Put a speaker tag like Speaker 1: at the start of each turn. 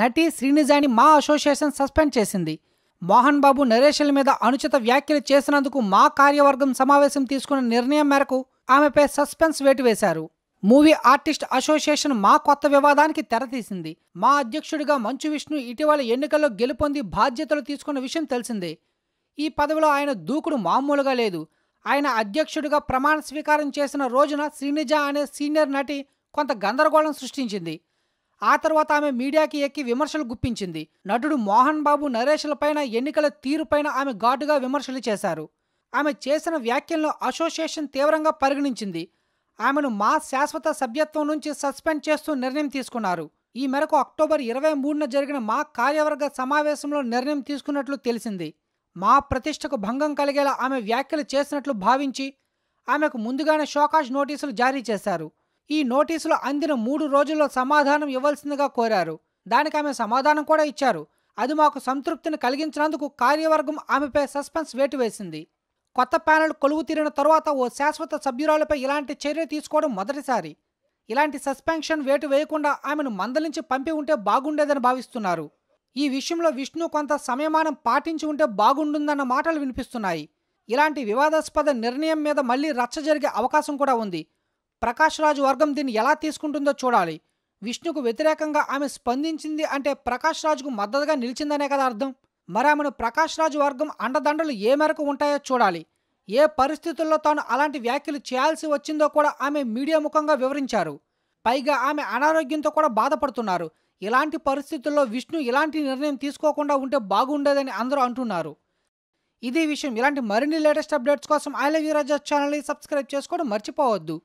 Speaker 1: నటి శ్రీనిజాని మా association suspend చేసింది మోహన్ బాబు నరేషుల మీద అనుచిత వ్యాఖ్యలు చేసినందుకు మా కార్యవర్గం సమావేశం తీసుకున్న నిర్ణయం మేరకు ఆమెపై సస్పెన్స్ వేటు వేశారు మూవీ ఆర్టిస్ట్ అసోసియేషన్ మా కొత్త వివాదానికి తెరతీసింది మా అధ్యక్షుడిగా మంచు విష్ణు ఇటీవల ఎన్నికల్లో గెలుపొంది బాధ్యతలు తీసుకున్న విషయం తెలిసిందే ఈ పదవిలో ఆయన దూకుడు మామూలుగా లేదు ఆయన అధ్యక్షుడిగా ప్రమాణ స్వీకారం చేసిన రోజున శ్రీనిజ అనే సీనియర్ నటి కొంత గందరగోళం సృష్టించింది ఆ తర్వాత ఆమె మీడియాకి ఎక్కి విమర్శలు గుప్పించింది నటుడు మోహన్ బాబు నరేష్లపైన ఎన్నికల తీరుపైన ఆమె ఘాటుగా విమర్శలు చేశారు ఆమె చేసిన వ్యాఖ్యలను అసోసియేషన్ తీవ్రంగా పరిగణించింది ఆమెను మా శాశ్వత సభ్యత్వం నుంచి సస్పెండ్ చేస్తూ నిర్ణయం తీసుకున్నారు ఈ మేరకు అక్టోబర్ ఇరవై మూడున జరిగిన మా కార్యవర్గ సమావేశంలో నిర్ణయం తీసుకున్నట్లు తెలిసింది మా ప్రతిష్టకు భంగం కలిగేలా ఆమె వ్యాఖ్యలు చేసినట్లు భావించి ఆమెకు ముందుగానే షోకాష్ నోటీసులు జారీ చేశారు ఈ నోటీసులు అందిన మూడు రోజుల్లో సమాధానం ఇవ్వాల్సిందిగా కోరారు దానికి ఆమె సమాధానం కూడా ఇచ్చారు అది మాకు సంతృప్తిని కలిగించినందుకు కార్యవర్గం ఆమెపై సస్పెన్స్ వేటు వేసింది కొత్త ప్యానెల్ కొలువు తీరిన తరువాత ఓ శాశ్వత సభ్యురాలపై ఇలాంటి చర్య తీసుకోవడం మొదటిసారి ఇలాంటి సస్పెన్షన్ వేటు వేయకుండా ఆమెను మందలించి పంపి ఉంటే బాగుండేదని భావిస్తున్నారు ఈ విషయంలో విష్ణు కొంత సమయమానం పాటించి ఉంటే బాగుండుందన్న మాటలు వినిపిస్తున్నాయి ఇలాంటి వివాదాస్పద నిర్ణయం మీద మళ్లీ రచ్చ జరిగే అవకాశం కూడా ఉంది ప్రకాశ్ రాజ్ వర్గం దీన్ని ఎలా తీసుకుంటుందో చూడాలి విష్ణుకు వ్యతిరేకంగా ఆమె స్పందించింది అంటే ప్రకాశ్ రాజుకు మద్దతుగా నిలిచిందనే కదా అర్థం మరి ఆమెను ప్రకాశ్ రాజు వర్గం అండదండలు ఏ మేరకు ఉంటాయో చూడాలి ఏ పరిస్థితుల్లో తాను అలాంటి వ్యాఖ్యలు చేయాల్సి వచ్చిందో కూడా ఆమె మీడియా ముఖంగా వివరించారు పైగా ఆమె అనారోగ్యంతో కూడా బాధపడుతున్నారు ఇలాంటి పరిస్థితుల్లో విష్ణు ఇలాంటి నిర్ణయం తీసుకోకుండా ఉంటే బాగుండేదని అందరూ అంటున్నారు ఇదే విషయం ఇలాంటి మరిన్ని లేటెస్ట్ అప్డేట్స్ కోసం ఐ లవ్ యూ ఛానల్ని సబ్స్క్రైబ్ చేసుకోవడం మర్చిపోవద్దు